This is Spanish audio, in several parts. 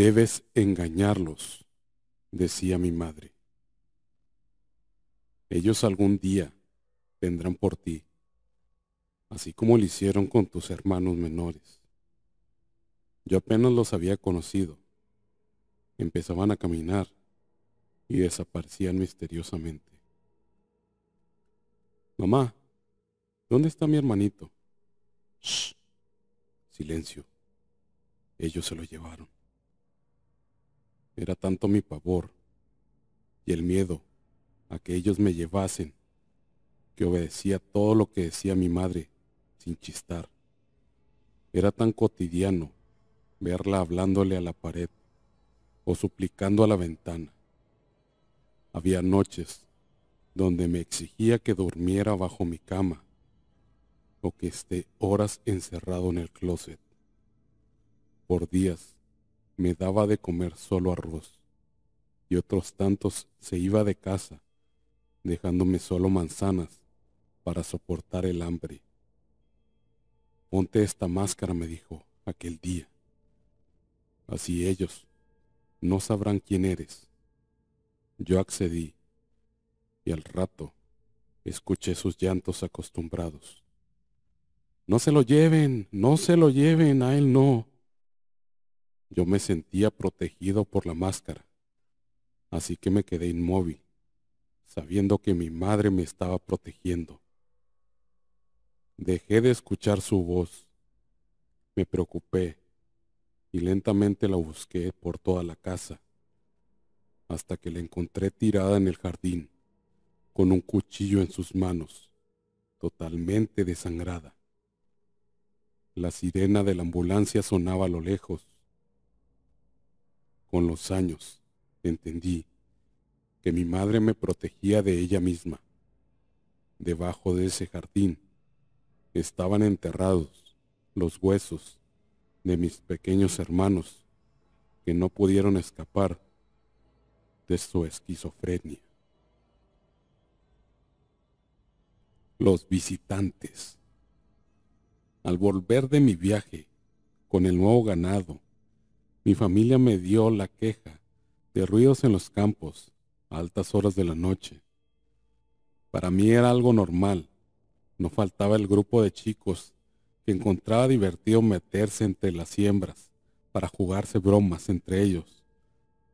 debes engañarlos, decía mi madre. Ellos algún día vendrán por ti, así como lo hicieron con tus hermanos menores. Yo apenas los había conocido. Empezaban a caminar y desaparecían misteriosamente. Mamá, ¿dónde está mi hermanito? Silencio. Ellos se lo llevaron. Era tanto mi pavor y el miedo a que ellos me llevasen que obedecía todo lo que decía mi madre sin chistar. Era tan cotidiano verla hablándole a la pared o suplicando a la ventana. Había noches donde me exigía que durmiera bajo mi cama o que esté horas encerrado en el closet. Por días me daba de comer solo arroz, y otros tantos se iba de casa, dejándome solo manzanas para soportar el hambre. Ponte esta máscara, me dijo aquel día. Así ellos no sabrán quién eres. Yo accedí, y al rato escuché sus llantos acostumbrados. No se lo lleven, no se lo lleven, a él no. Yo me sentía protegido por la máscara, así que me quedé inmóvil, sabiendo que mi madre me estaba protegiendo. Dejé de escuchar su voz, me preocupé y lentamente la busqué por toda la casa, hasta que la encontré tirada en el jardín, con un cuchillo en sus manos, totalmente desangrada. La sirena de la ambulancia sonaba a lo lejos con los años entendí que mi madre me protegía de ella misma. Debajo de ese jardín estaban enterrados los huesos de mis pequeños hermanos que no pudieron escapar de su esquizofrenia. Los visitantes. Al volver de mi viaje con el nuevo ganado mi familia me dio la queja de ruidos en los campos a altas horas de la noche. Para mí era algo normal. No faltaba el grupo de chicos que encontraba divertido meterse entre las siembras para jugarse bromas entre ellos,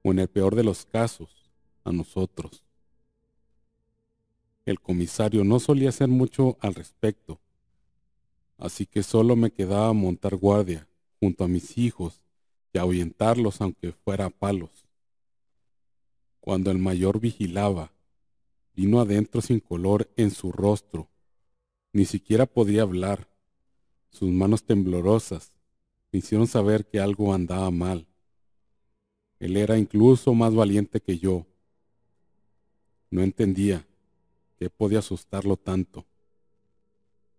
o en el peor de los casos, a nosotros. El comisario no solía hacer mucho al respecto, así que solo me quedaba montar guardia junto a mis hijos a ahuyentarlos aunque fuera palos. Cuando el mayor vigilaba, vino adentro sin color en su rostro, ni siquiera podía hablar, sus manos temblorosas me hicieron saber que algo andaba mal. Él era incluso más valiente que yo. No entendía qué podía asustarlo tanto.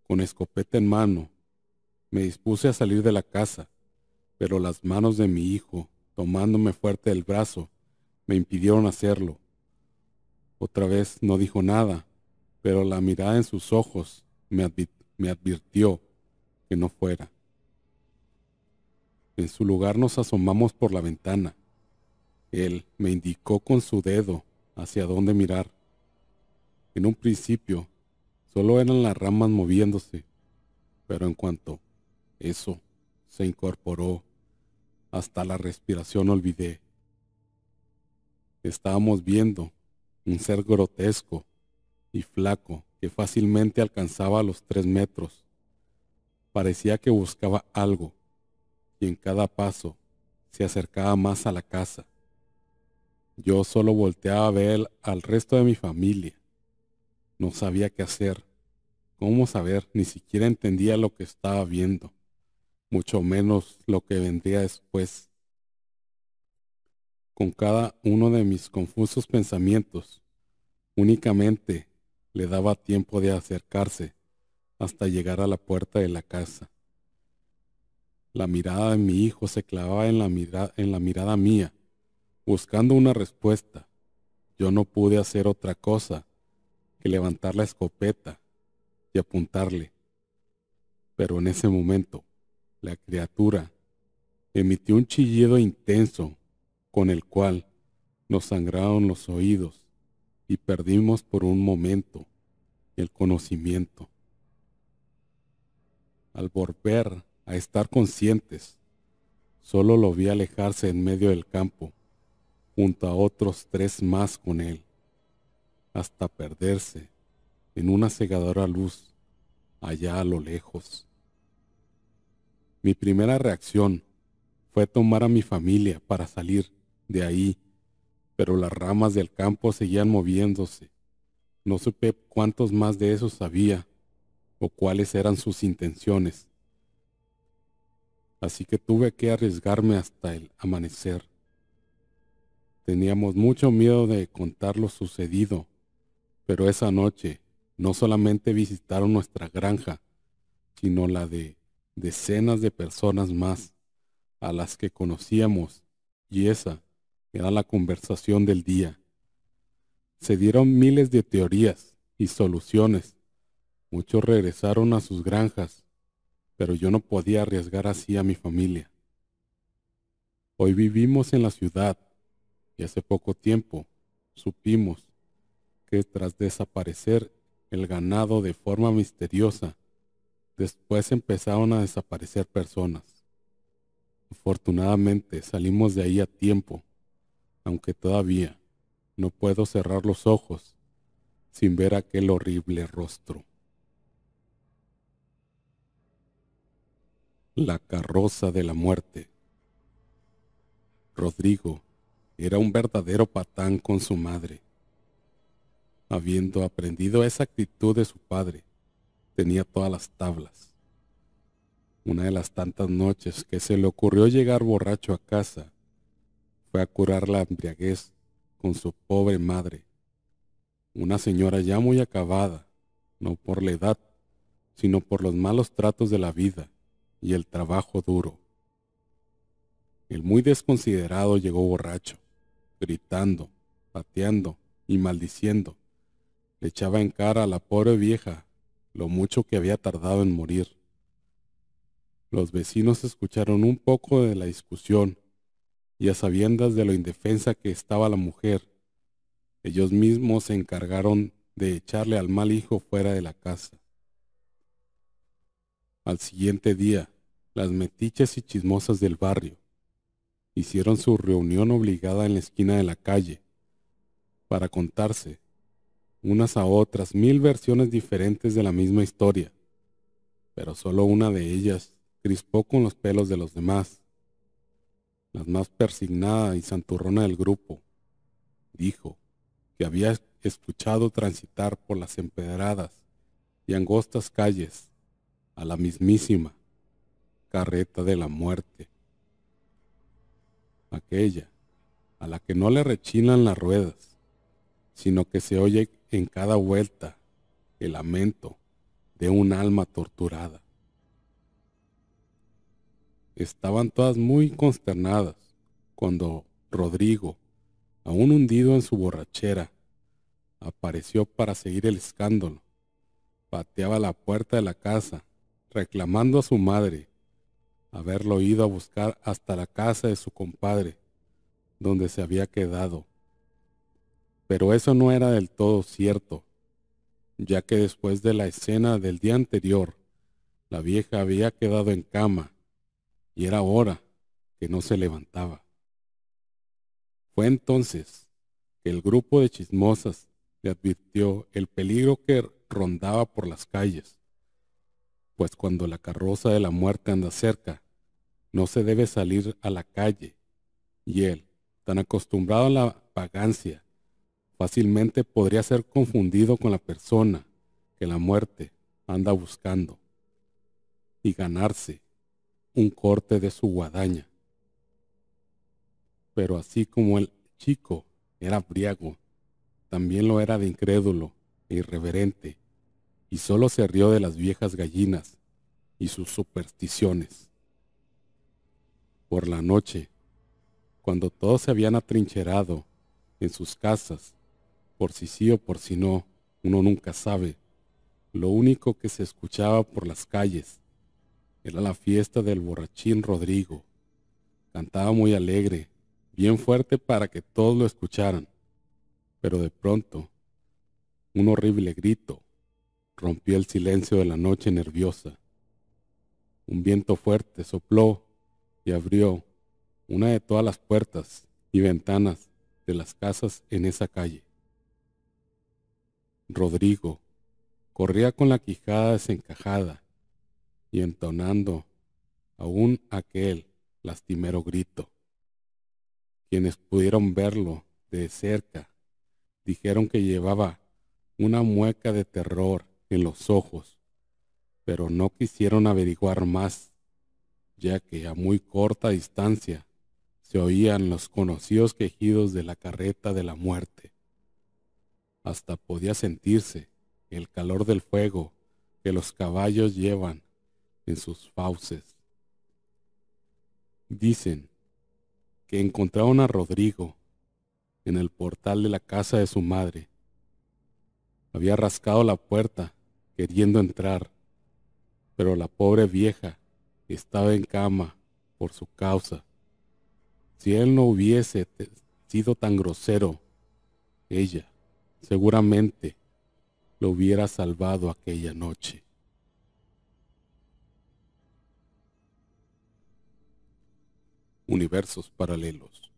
Con escopeta en mano, me dispuse a salir de la casa pero las manos de mi hijo, tomándome fuerte el brazo, me impidieron hacerlo. Otra vez no dijo nada, pero la mirada en sus ojos me, advirtió que no fuera. En su lugar nos asomamos por la ventana. Él me indicó con su dedo hacia dónde mirar. En un principio solo eran las ramas moviéndose, pero en cuanto eso se incorporó hasta la respiración olvidé. Estábamos viendo un ser grotesco y flaco que fácilmente alcanzaba los tres metros. Parecía que buscaba algo y en cada paso se acercaba más a la casa. Yo solo volteaba a ver al resto de mi familia. No sabía qué hacer, cómo saber, ni siquiera entendía lo que estaba viendo mucho menos lo que vendría después. Con cada uno de mis confusos pensamientos, únicamente le daba tiempo de acercarse hasta llegar a la puerta de la casa. La mirada de mi hijo se clavaba en la, en la mirada mía, buscando una respuesta. Yo no pude hacer otra cosa que levantar la escopeta y apuntarle. Pero en ese momento la criatura emitió un chillido intenso con el cual nos sangraron los oídos y perdimos por un momento el conocimiento. Al volver a estar conscientes, solo lo vi alejarse en medio del campo, junto a otros tres más con él, hasta perderse en una cegadora luz allá a lo lejos. Mi primera reacción fue tomar a mi familia para salir de ahí, pero las ramas del campo seguían moviéndose. No supe cuántos más de esos había o cuáles eran sus intenciones. Así que tuve que arriesgarme hasta el amanecer. Teníamos mucho miedo de contar lo sucedido, pero esa noche no solamente visitaron nuestra granja, sino la de decenas de personas más a las que conocíamos y esa era la conversación del día. Se dieron miles de teorías y soluciones. Muchos regresaron a sus granjas, pero yo no podía arriesgar así a mi familia. Hoy vivimos en la ciudad y hace poco tiempo supimos que tras desaparecer el ganado de forma misteriosa, Después empezaron a desaparecer personas. Afortunadamente salimos de ahí a tiempo, aunque todavía no puedo cerrar los ojos sin ver aquel horrible rostro. La carroza de la muerte. Rodrigo era un verdadero patán con su madre. Habiendo aprendido esa actitud de su padre, tenía todas las tablas. Una de las tantas noches que se le ocurrió llegar borracho a casa, fue a curar la embriaguez con su pobre madre, una señora ya muy acabada, no por la edad, sino por los malos tratos de la vida y el trabajo duro. El muy desconsiderado llegó borracho, gritando, pateando y maldiciendo. Le echaba en cara a la pobre vieja lo mucho que había tardado en morir. Los vecinos escucharon un poco de la discusión y a sabiendas de lo indefensa que estaba la mujer, ellos mismos se encargaron de echarle al mal hijo fuera de la casa. Al siguiente día, las metiches y chismosas del barrio hicieron su reunión obligada en la esquina de la calle para contarse unas a otras mil versiones diferentes de la misma historia, pero solo una de ellas crispó con los pelos de los demás. La más persignada y santurrona del grupo dijo que había escuchado transitar por las empedradas y angostas calles a la mismísima carreta de la muerte. Aquella a la que no le rechinan las ruedas, sino que se oye en cada vuelta el lamento de un alma torturada. Estaban todas muy consternadas cuando Rodrigo, aún hundido en su borrachera, apareció para seguir el escándalo. Pateaba la puerta de la casa, reclamando a su madre haberlo ido a buscar hasta la casa de su compadre, donde se había quedado pero eso no era del todo cierto, ya que después de la escena del día anterior, la vieja había quedado en cama y era hora que no se levantaba. Fue entonces que el grupo de chismosas le advirtió el peligro que rondaba por las calles, pues cuando la carroza de la muerte anda cerca, no se debe salir a la calle, y él, tan acostumbrado a la vagancia fácilmente podría ser confundido con la persona que la muerte anda buscando y ganarse un corte de su guadaña. Pero así como el chico era briago, también lo era de incrédulo e irreverente, y solo se rió de las viejas gallinas y sus supersticiones. Por la noche, cuando todos se habían atrincherado en sus casas por si sí o por si no, uno nunca sabe. Lo único que se escuchaba por las calles era la fiesta del borrachín Rodrigo. Cantaba muy alegre, bien fuerte para que todos lo escucharan. Pero de pronto, un horrible grito rompió el silencio de la noche nerviosa. Un viento fuerte sopló y abrió una de todas las puertas y ventanas de las casas en esa calle. Rodrigo corría con la quijada desencajada y entonando aún aquel lastimero grito. Quienes pudieron verlo de cerca dijeron que llevaba una mueca de terror en los ojos, pero no quisieron averiguar más, ya que a muy corta distancia se oían los conocidos quejidos de la carreta de la muerte. Hasta podía sentirse el calor del fuego que los caballos llevan en sus fauces. Dicen que encontraron a Rodrigo en el portal de la casa de su madre. Había rascado la puerta queriendo entrar, pero la pobre vieja estaba en cama por su causa. Si él no hubiese sido tan grosero, ella seguramente lo hubiera salvado aquella noche. Universos paralelos.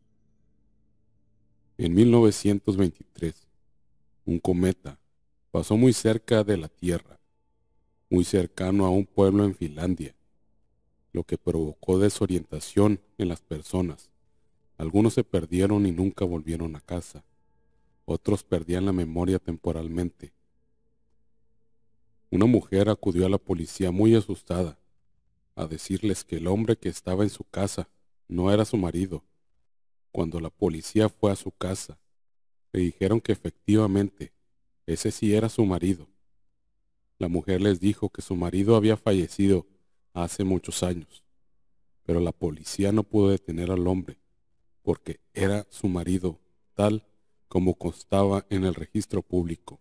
En 1923, un cometa pasó muy cerca de la Tierra, muy cercano a un pueblo en Finlandia, lo que provocó desorientación en las personas. Algunos se perdieron y nunca volvieron a casa otros perdían la memoria temporalmente. Una mujer acudió a la policía muy asustada, a decirles que el hombre que estaba en su casa no era su marido. Cuando la policía fue a su casa, le dijeron que efectivamente ese sí era su marido. La mujer les dijo que su marido había fallecido hace muchos años, pero la policía no pudo detener al hombre porque era su marido tal como constaba en el registro público.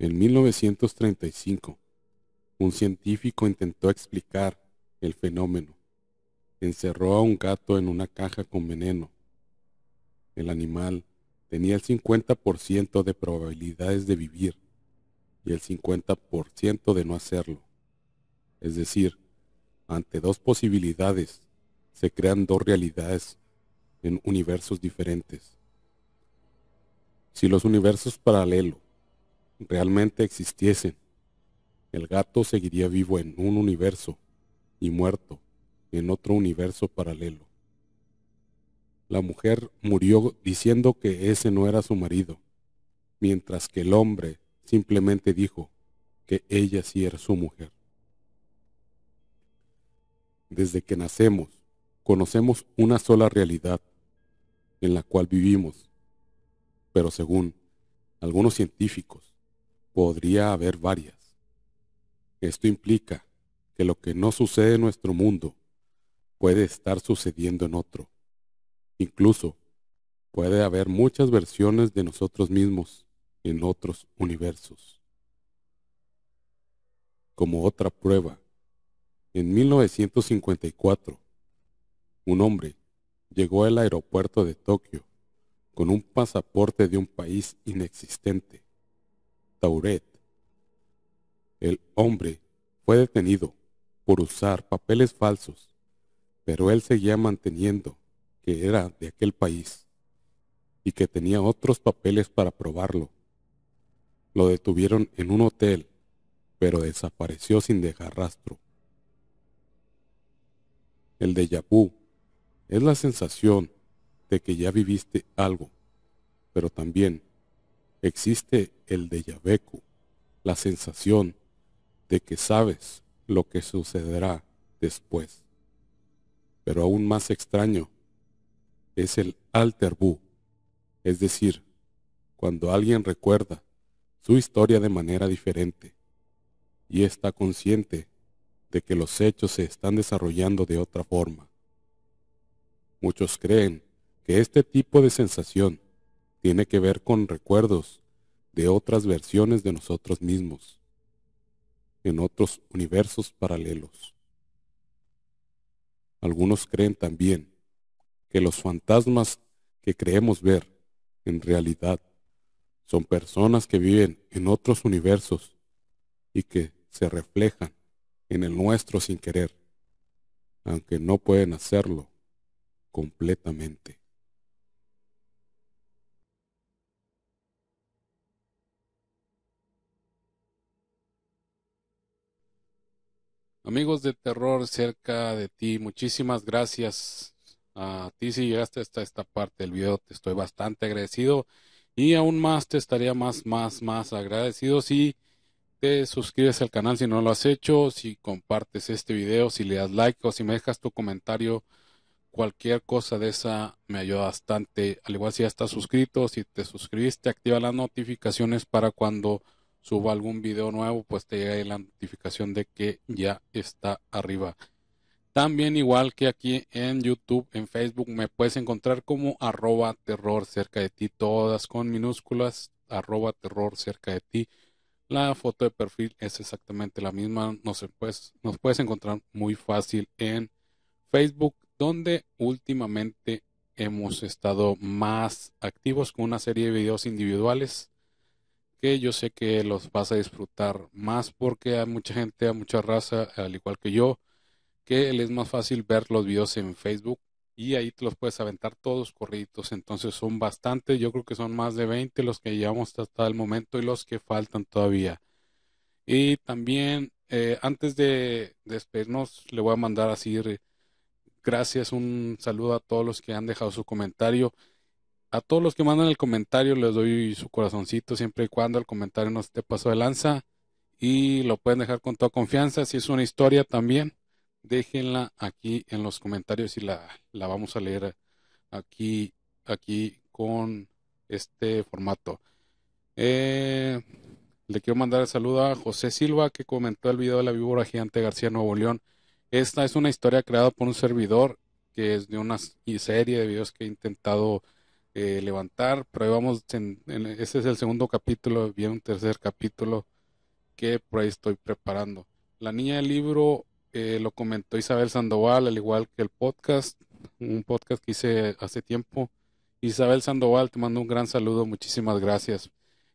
En 1935, un científico intentó explicar el fenómeno. Encerró a un gato en una caja con veneno. El animal tenía el 50% de probabilidades de vivir y el 50% de no hacerlo. Es decir, ante dos posibilidades se crean dos realidades en universos diferentes. Si los universos paralelos realmente existiesen, el gato seguiría vivo en un universo y muerto en otro universo paralelo. La mujer murió diciendo que ese no era su marido, mientras que el hombre simplemente dijo que ella sí era su mujer. Desde que nacemos, conocemos una sola realidad en la cual vivimos, pero según algunos científicos, podría haber varias. Esto implica que lo que no sucede en nuestro mundo puede estar sucediendo en otro. Incluso puede haber muchas versiones de nosotros mismos en otros universos. Como otra prueba, en 1954, un hombre llegó al aeropuerto de Tokio con un pasaporte de un país inexistente, Tauret. El hombre fue detenido por usar papeles falsos, pero él seguía manteniendo que era de aquel país y que tenía otros papeles para probarlo. Lo detuvieron en un hotel, pero desapareció sin dejar rastro. El de Yapu. Es la sensación de que ya viviste algo, pero también existe el de Yabeku, la sensación de que sabes lo que sucederá después. Pero aún más extraño es el alterbu, es decir, cuando alguien recuerda su historia de manera diferente y está consciente de que los hechos se están desarrollando de otra forma. Muchos creen que este tipo de sensación tiene que ver con recuerdos de otras versiones de nosotros mismos, en otros universos paralelos. Algunos creen también que los fantasmas que creemos ver en realidad son personas que viven en otros universos y que se reflejan en el nuestro sin querer, aunque no pueden hacerlo completamente. Amigos de terror cerca de ti, muchísimas gracias a ti si llegaste hasta esta parte del video, te estoy bastante agradecido y aún más te estaría más, más, más agradecido si te suscribes al canal si no lo has hecho, si compartes este video, si le das like o si me dejas tu comentario cualquier cosa de esa me ayuda bastante. Al igual si ya estás suscrito, si te suscribiste, activa las notificaciones para cuando suba algún video nuevo, pues te llegue la notificación de que ya está arriba. También igual que aquí en YouTube, en Facebook, me puedes encontrar como arroba terror cerca de ti, todas con minúsculas, arroba terror cerca de ti. La foto de perfil es exactamente la misma, nos puedes, nos puedes encontrar muy fácil en Facebook, donde últimamente hemos estado más activos con una serie de videos individuales que yo sé que los vas a disfrutar más porque hay mucha gente, hay mucha raza, al igual que yo, que les es más fácil ver los videos en Facebook y ahí te los puedes aventar todos corriditos. Entonces son bastantes, yo creo que son más de 20 los que llevamos hasta el momento y los que faltan todavía. Y también eh, antes de despedirnos, le voy a mandar así gracias, un saludo a todos los que han dejado su comentario. A todos los que mandan el comentario les doy su corazoncito siempre y cuando el comentario no esté paso de lanza y lo pueden dejar con toda confianza. Si es una historia también, déjenla aquí en los comentarios y la, vamos a leer aquí, aquí con este formato. Eh, le quiero mandar el saludo a José Silva que comentó el video de la víbora gigante García Nuevo León. Esta es una historia creada por un servidor que es de una serie de videos que he intentado eh, levantar, pero ahí vamos, en, ese es el segundo capítulo, viene un tercer capítulo que por ahí estoy preparando. La niña del libro eh, lo comentó Isabel Sandoval, al igual que el podcast, un podcast que hice hace tiempo. Isabel Sandoval, te mando un gran saludo, muchísimas gracias.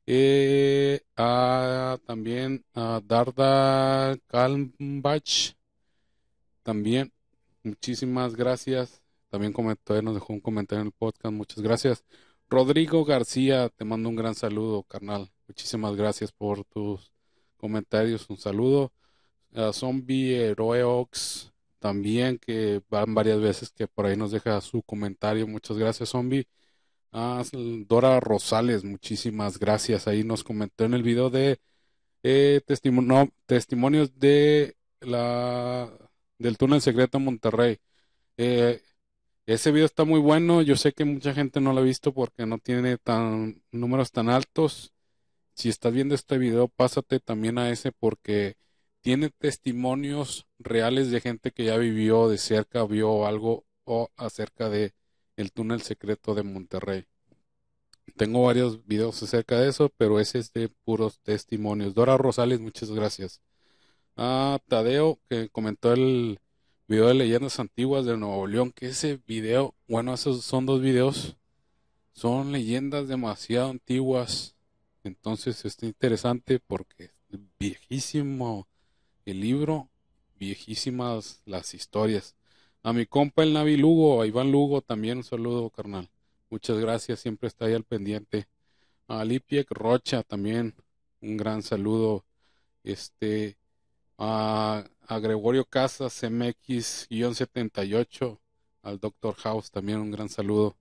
Eh, a, también a Darda Kalmbach, también. Muchísimas gracias. También comentó, nos dejó un comentario en el podcast. Muchas gracias. Rodrigo García, te mando un gran saludo, carnal. Muchísimas gracias por tus comentarios. Un saludo. A Zombie Heroe Ox, también, que van varias veces que por ahí nos deja su comentario. Muchas gracias, Zombie. Dora Rosales, muchísimas gracias. Ahí nos comentó en el video de eh, testimonio, testimonios de la del túnel secreto Monterrey. Eh, ese video está muy bueno. Yo sé que mucha gente no lo ha visto porque no tiene tan números tan altos. Si estás viendo este video, pásate también a ese porque tiene testimonios reales de gente que ya vivió de cerca, vio algo o acerca de el túnel secreto de Monterrey. Tengo varios videos acerca de eso, pero ese es de puros testimonios. Dora Rosales, muchas gracias a ah, Tadeo que comentó el video de leyendas antiguas de Nuevo León, que ese video, bueno, esos son dos videos, son leyendas demasiado antiguas, entonces está interesante porque es viejísimo el libro, viejísimas las historias. A mi compa el Navi Lugo, a Iván Lugo también un saludo carnal. Muchas gracias, siempre está ahí al pendiente. A Lipiek Rocha también un gran saludo. Este a, Gregorio Casas, MX-78, al Dr. House, también un gran saludo.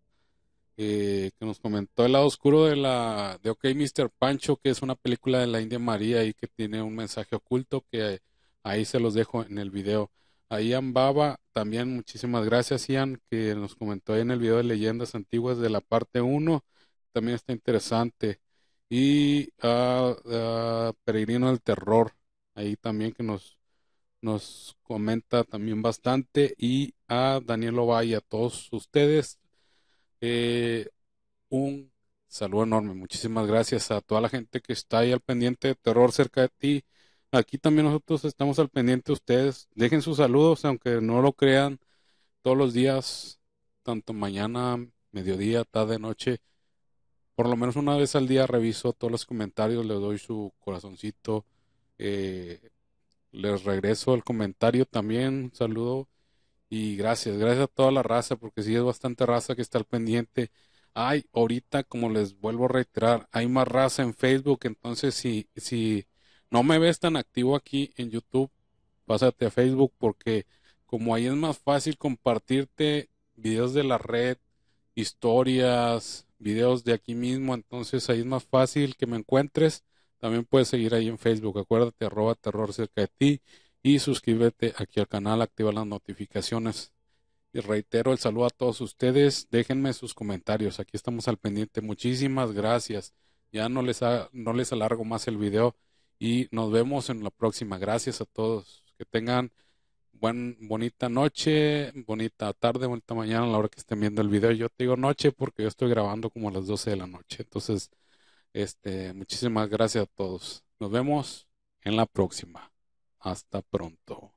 Eh, que nos comentó el lado oscuro de la de OK Mr. Pancho, que es una película de la India María y que tiene un mensaje oculto que ahí se los dejo en el video. A Ian Baba, también muchísimas gracias Ian, que nos comentó ahí en el video de leyendas antiguas de la parte 1, también está interesante. Y a ah, ah, Peregrino del Terror, ahí también que nos, nos comenta también bastante, y a Daniel Ovalle, y a todos ustedes, eh, un saludo enorme, muchísimas gracias a toda la gente que está ahí al pendiente de terror cerca de ti. Aquí también nosotros estamos al pendiente de ustedes. Dejen sus saludos, aunque no lo crean, todos los días, tanto mañana, mediodía, tarde, noche, por lo menos una vez al día reviso todos los comentarios, les doy su corazoncito, eh, les regreso el comentario también, un saludo y gracias, gracias a toda la raza, porque sí es bastante raza que está al pendiente. hay ahorita, como les vuelvo a reiterar, hay más raza en Facebook, entonces si, si no me ves tan activo aquí en YouTube, pásate a Facebook porque como ahí es más fácil compartirte videos de la red, historias, videos de aquí mismo, entonces ahí es más fácil que me encuentres también puedes seguir ahí en Facebook. Acuérdate, arroba terror cerca de ti y suscríbete aquí al canal, activa las notificaciones. Y reitero el saludo a todos ustedes. Déjenme sus comentarios. Aquí estamos al pendiente. Muchísimas gracias. Ya no les, no les alargo más el video y nos vemos en la próxima. Gracias a todos. Que tengan buen, bonita noche, bonita tarde, bonita mañana a la hora que estén viendo el video. Yo te digo noche porque yo estoy grabando como a las 12 de la noche. Entonces, este, muchísimas gracias a todos. Nos vemos en la próxima. Hasta pronto.